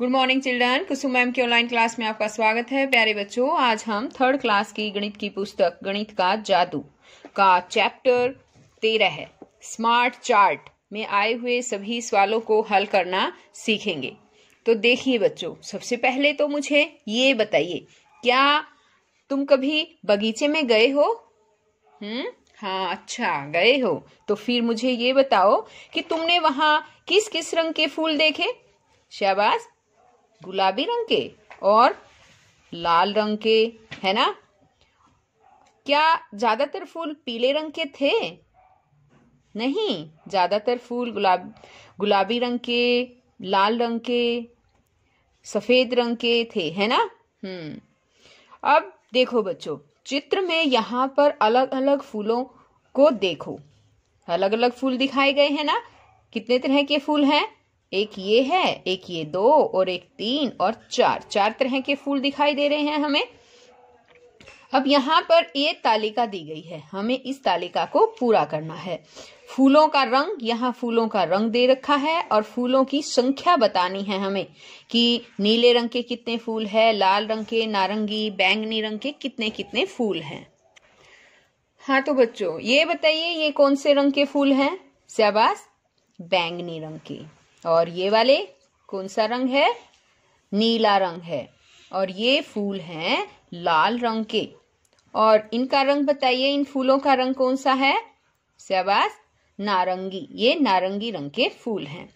good morning children Kusum ma'am की online class में आपका स्वागत है प्यारे बच्चों आज हम थर्ड क्लास की गणित की पुस्तक गणित का जादू का चैप्टर तेरह है स्मार्ट चार्ट में आए हुए सभी सवालों को हल करना सीखेंगे तो देखिए बच्चों सबसे पहले तो मुझे ये बताइए क्या तुम कभी बगीचे में गए हो हम्म हाँ अच्छा गए हो तो फिर मुझे ये बताओ कि तुमने वहां किस किस रंग के फूल देखे शाबाश गुलाबी रंग के और लाल रंग के है ना क्या ज्यादातर फूल पीले रंग के थे नहीं ज्यादातर फूल गुलाब गुलाबी रंग के लाल रंग के सफेद रंग के थे है ना हम्म अब देखो बच्चों चित्र में यहाँ पर अलग अलग फूलों को देखो अलग अलग फूल दिखाए गए हैं ना कितने तरह के फूल हैं एक ये है एक ये दो और एक तीन और चार चार तरह के फूल दिखाई दे रहे हैं हमें अब यहाँ पर ये तालिका दी गई है हमें इस तालिका को पूरा करना है फूलों का रंग यहाँ फूलों का रंग दे रखा है और फूलों की संख्या बतानी है हमें कि नीले रंग के कितने फूल है लाल रंग के नारंगी बैंगनी रंग के कितने कितने फूल हैं हाँ तो बच्चों ये बताइए ये कौन से रंग के फूल हैं शहबाज बैंगनी रंग के और ये वाले कौन सा रंग है नीला रंग है और ये फूल हैं लाल रंग के और इनका रंग बताइए इन फूलों का रंग कौन सा है शहबाज नारंगी ये नारंगी रंग के फूल हैं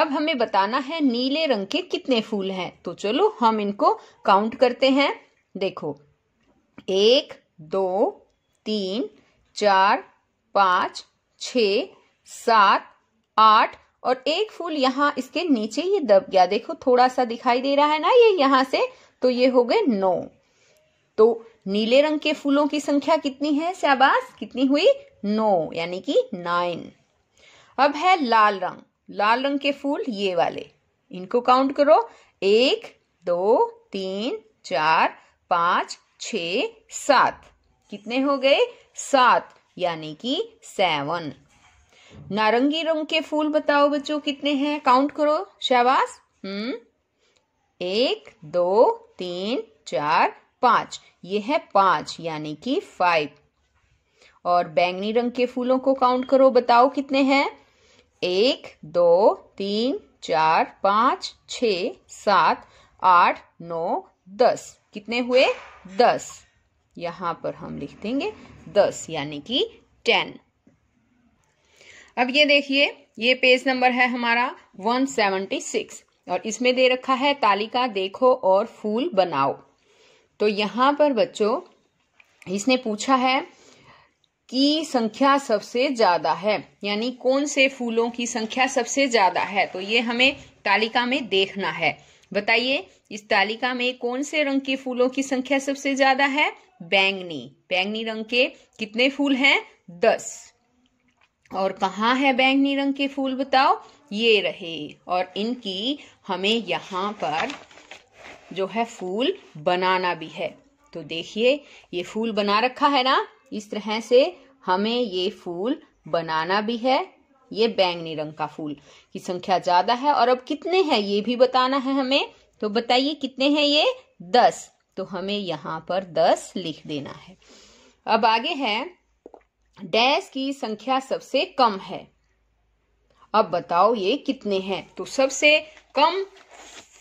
अब हमें बताना है नीले रंग के कितने फूल हैं तो चलो हम इनको काउंट करते हैं देखो एक दो तीन चार पाँच छ सात आठ और एक फूल यहाँ इसके नीचे ये दब गया देखो थोड़ा सा दिखाई दे रहा है ना ये यहाँ से तो ये हो गए नौ तो नीले रंग के फूलों की संख्या कितनी है शाबाश कितनी हुई नौ यानी कि नाइन अब है लाल रंग लाल रंग के फूल ये वाले इनको काउंट करो एक दो तीन चार पांच छ सात कितने हो गए सात यानी कि सेवन नारंगी रंग के फूल बताओ बच्चों कितने हैं काउंट करो शहबाज हम्म एक दो तीन चार पांच ये है पांच यानी कि फाइव और बैंगनी रंग के फूलों को काउंट करो बताओ कितने हैं एक दो तीन चार पांच छ सात आठ नौ दस कितने हुए दस यहाँ पर हम लिख देंगे दस यानी कि टेन अब ये देखिए ये पेज नंबर है हमारा 176 और इसमें दे रखा है तालिका देखो और फूल बनाओ तो यहाँ पर बच्चों इसने पूछा है की संख्या सबसे ज्यादा है यानी कौन से फूलों की संख्या सबसे ज्यादा है तो ये हमें तालिका में देखना है बताइए इस तालिका में कौन से रंग के फूलों की संख्या सबसे ज्यादा है बैंगनी बैंगनी रंग के कितने फूल हैं दस और कहाँ है बैंगनी रंग के फूल बताओ ये रहे और इनकी हमें यहाँ पर जो है फूल बनाना भी है तो देखिए ये फूल बना रखा है ना इस तरह से हमें ये फूल बनाना भी है ये बैंगनी रंग का फूल की संख्या ज्यादा है और अब कितने हैं ये भी बताना है हमें तो बताइए कितने हैं ये दस तो हमें यहाँ पर दस लिख देना है अब आगे है डैश की संख्या सबसे कम है अब बताओ ये कितने हैं तो सबसे कम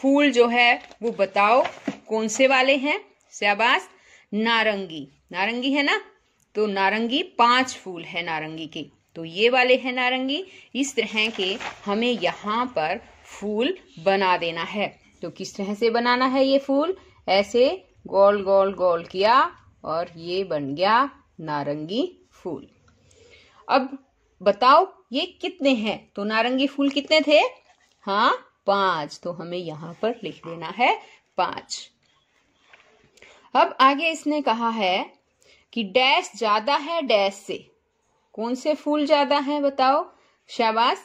फूल जो है वो बताओ कौन से वाले हैं शहबाज नारंगी नारंगी है ना तो नारंगी पांच फूल है नारंगी के तो ये वाले हैं नारंगी इस तरह के हमें यहाँ पर फूल बना देना है तो किस तरह से बनाना है ये फूल ऐसे गोल गोल गोल किया और ये बन गया नारंगी फूल अब बताओ ये कितने हैं तो नारंगी फूल कितने थे हाँ पांच तो हमें यहां पर लिख देना है पांच अब आगे इसने कहा है कि डैश ज्यादा है डैश से कौन से फूल ज्यादा है बताओ शाबाश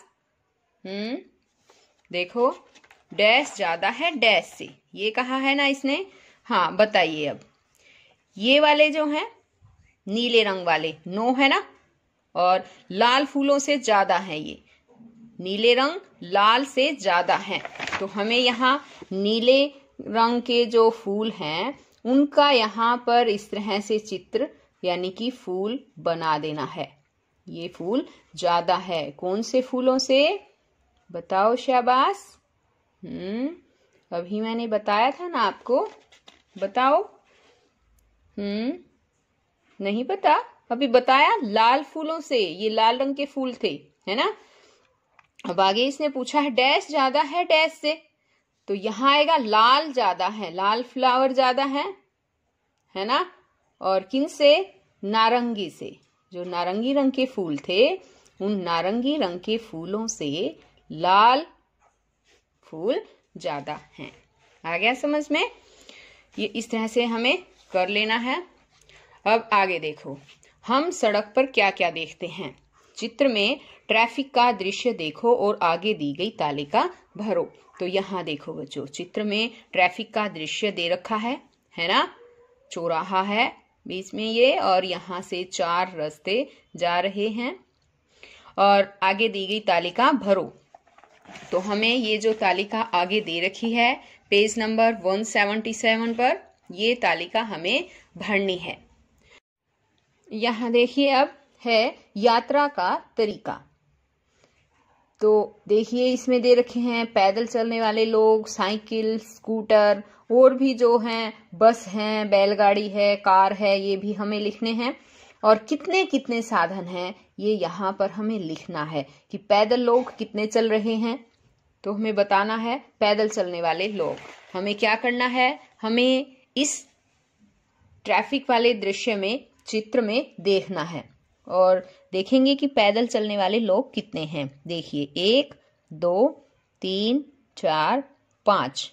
हम्म देखो डैश ज्यादा है डैश से ये कहा है ना इसने हाँ बताइए अब ये वाले जो हैं नीले रंग वाले नो है ना और लाल फूलों से ज्यादा है ये नीले रंग लाल से ज्यादा है तो हमें यहाँ नीले रंग के जो फूल हैं उनका यहाँ पर इस तरह से चित्र यानी कि फूल बना देना है ये फूल ज्यादा है कौन से फूलों से बताओ शाबाश हम्म अभी मैंने बताया था ना आपको बताओ हम्म नहीं पता अभी बताया लाल फूलों से ये लाल रंग के फूल थे है ना अब आगे इसने पूछा है डैश ज्यादा है डैश से तो यहां आएगा लाल ज्यादा है लाल फ्लावर ज्यादा है है ना और किन से नारंगी से जो नारंगी रंग के फूल थे उन नारंगी रंग के फूलों से लाल फूल ज्यादा हैं आ गया समझ में ये इस तरह से हमें कर लेना है अब आगे देखो हम सड़क पर क्या क्या देखते हैं चित्र में ट्रैफिक का दृश्य देखो और आगे दी गई तालिका भरो तो यहाँ देखो बच्चों चित्र में ट्रैफिक का दृश्य दे रखा है है ना चौराहा है बीच में ये और यहाँ से चार रास्ते जा रहे हैं और आगे दी गई तालिका भरो तो हमें ये जो तालिका आगे दे रखी है पेज नंबर 177 पर ये तालिका हमें भरनी है यहाँ देखिए अब है यात्रा का तरीका तो देखिए इसमें दे रखे हैं पैदल चलने वाले लोग साइकिल स्कूटर और भी जो हैं बस हैं बैलगाड़ी है कार है ये भी हमें लिखने हैं और कितने कितने साधन हैं ये यहाँ पर हमें लिखना है कि पैदल लोग कितने चल रहे हैं तो हमें बताना है पैदल चलने वाले लोग हमें क्या करना है हमें इस ट्रैफिक वाले दृश्य में चित्र में देखना है और देखेंगे कि पैदल चलने वाले लोग कितने हैं देखिए एक दो तीन चार पाँच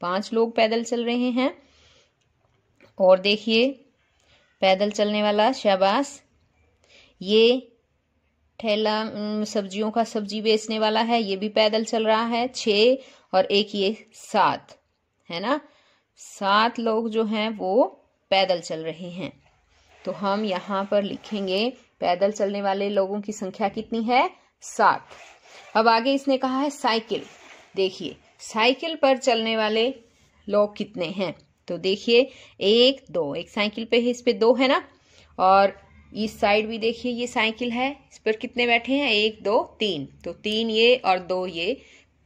पांच लोग पैदल चल रहे हैं और देखिए पैदल चलने वाला शहबाज ये ठेला सब्जियों का सब्जी बेचने वाला है ये भी पैदल चल रहा है छ और एक ये सात है ना सात लोग जो हैं वो पैदल चल रहे हैं तो हम यहाँ पर लिखेंगे पैदल चलने वाले लोगों की संख्या कितनी है सात अब आगे इसने कहा है साइकिल देखिए साइकिल पर चलने वाले लोग कितने हैं तो देखिए एक दो एक साइकिल पे है इस पे दो है ना और इस साइड भी देखिए ये साइकिल है इस पर कितने बैठे हैं एक दो तीन तो तीन ये और दो ये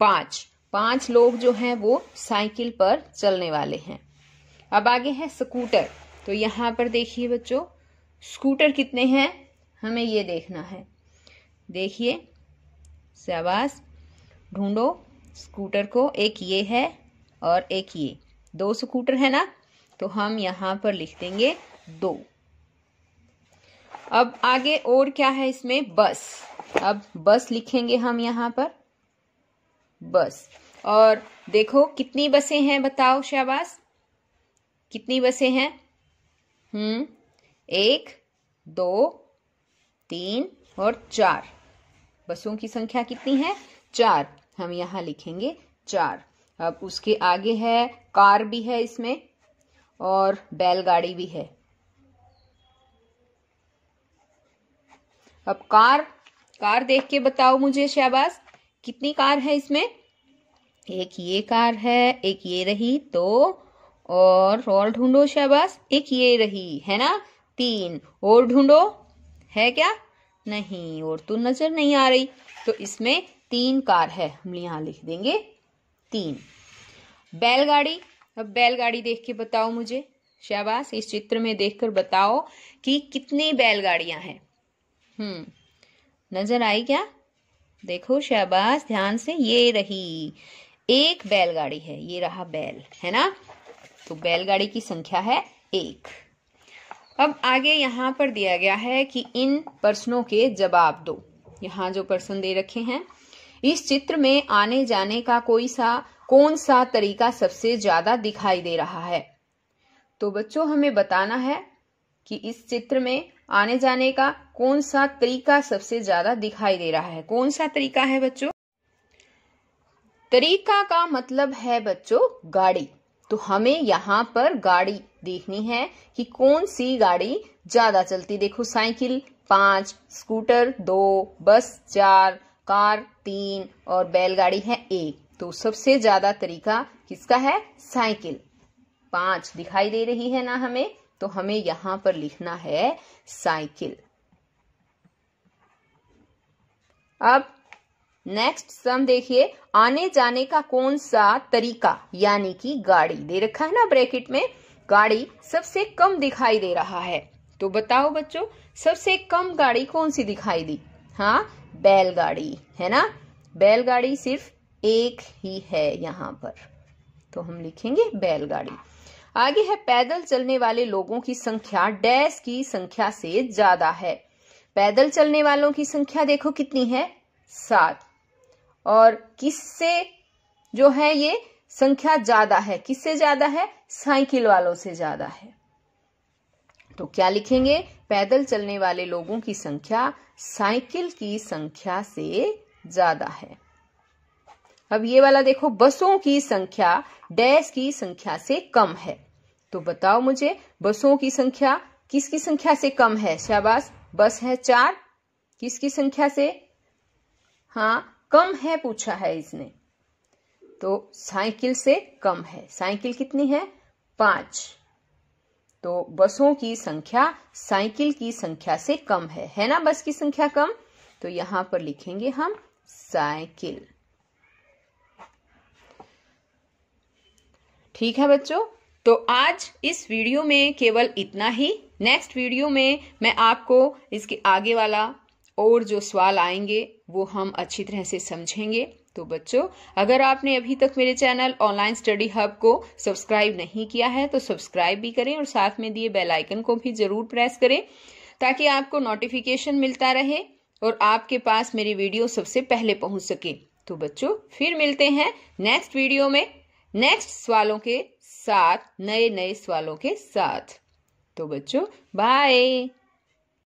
पांच पांच लोग जो हैं वो साइकिल पर चलने वाले हैं अब आगे है स्कूटर तो यहाँ पर देखिए बच्चों स्कूटर कितने हैं हमें ये देखना है देखिए शहबाज ढूंढो स्कूटर को एक ये है और एक ये दो स्कूटर है ना तो हम यहाँ पर लिख देंगे दो अब आगे और क्या है इसमें बस अब बस लिखेंगे हम यहाँ पर बस और देखो कितनी बसें हैं बताओ शहबाज कितनी बसें हैं हम्म एक दो तीन और चार बसों की संख्या कितनी है चार हम यहां लिखेंगे चार अब उसके आगे है कार भी है इसमें और बैलगाड़ी भी है अब कार कार देख के बताओ मुझे शहबाज कितनी कार है इसमें एक ये कार है एक ये रही दो तो, और और ढूंढो शहबाज एक ये रही है ना तीन और ढूंढो है क्या नहीं और तो नजर नहीं आ रही तो इसमें तीन कार है हम यहां लिख देंगे तीन बैलगाड़ी अब बैलगाड़ी देख के बताओ मुझे शहबाज इस चित्र में देखकर बताओ कि कितनी बैलगाड़ियां हैं हम्म नजर आई क्या देखो शहबाज ध्यान से ये रही एक बैलगाड़ी है ये रहा बैल है ना तो बैलगाड़ी की संख्या है एक अब आगे यहाँ पर दिया गया है कि इन प्रश्नों के जवाब दो यहाँ जो प्रश्न दे रखे हैं इस चित्र में आने जाने का कोई सा कौन सा तरीका सबसे ज्यादा दिखाई दे रहा है तो बच्चों हमें बताना है कि इस चित्र में आने जाने का कौन सा तरीका सबसे ज्यादा दिखाई दे रहा है कौन सा तरीका है बच्चों तरीका का मतलब है बच्चों गाड़ी तो हमें यहाँ पर गाड़ी देखनी है कि कौन सी गाड़ी ज्यादा चलती देखो साइकिल पांच स्कूटर दो बस चार कार तीन और बैलगाड़ी है एक तो सबसे ज्यादा तरीका किसका है साइकिल पांच दिखाई दे रही है ना हमें तो हमें यहां पर लिखना है साइकिल अब नेक्स्ट सम देखिए आने जाने का कौन सा तरीका यानी कि गाड़ी दे रखा है ना ब्रैकेट में गाड़ी सबसे कम दिखाई दे रहा है तो बताओ बच्चों सबसे कम गाड़ी कौन सी दिखाई दी हाँ बैलगाड़ी है ना बैलगाड़ी सिर्फ एक ही है यहाँ पर तो हम लिखेंगे बैलगाड़ी आगे है पैदल चलने वाले लोगों की संख्या डैश की संख्या से ज्यादा है पैदल चलने वालों की संख्या देखो कितनी है सात और किससे जो है ये संख्या ज्यादा है किससे ज्यादा है साइकिल वालों से ज्यादा है तो क्या लिखेंगे पैदल चलने वाले लोगों की संख्या साइकिल की संख्या से ज्यादा है अब ये वाला देखो बसों की संख्या डैश की संख्या से कम है तो बताओ मुझे बसों की संख्या किसकी संख्या से कम है शाबाश बस है चार किसकी संख्या से हाँ कम है पूछा है इसने तो साइकिल से कम है साइकिल कितनी है पांच तो बसों की संख्या साइकिल की संख्या से कम है है ना बस की संख्या कम तो यहां पर लिखेंगे हम साइकिल ठीक है बच्चों तो आज इस वीडियो में केवल इतना ही नेक्स्ट वीडियो में मैं आपको इसके आगे वाला और जो सवाल आएंगे वो हम अच्छी तरह से समझेंगे तो बच्चों अगर आपने अभी तक मेरे चैनल ऑनलाइन स्टडी हब को सब्सक्राइब नहीं किया है तो सब्सक्राइब भी करें और साथ में दिए बेल आइकन को भी जरूर प्रेस करें ताकि आपको नोटिफिकेशन मिलता रहे और आपके पास मेरी वीडियो सबसे पहले पहुंच सके तो बच्चों फिर मिलते हैं नेक्स्ट वीडियो में नेक्स्ट सवालों के साथ नए नए सवालों के साथ तो बच्चों बाय